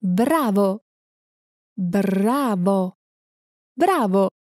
Bravo. Bravo. Bravo.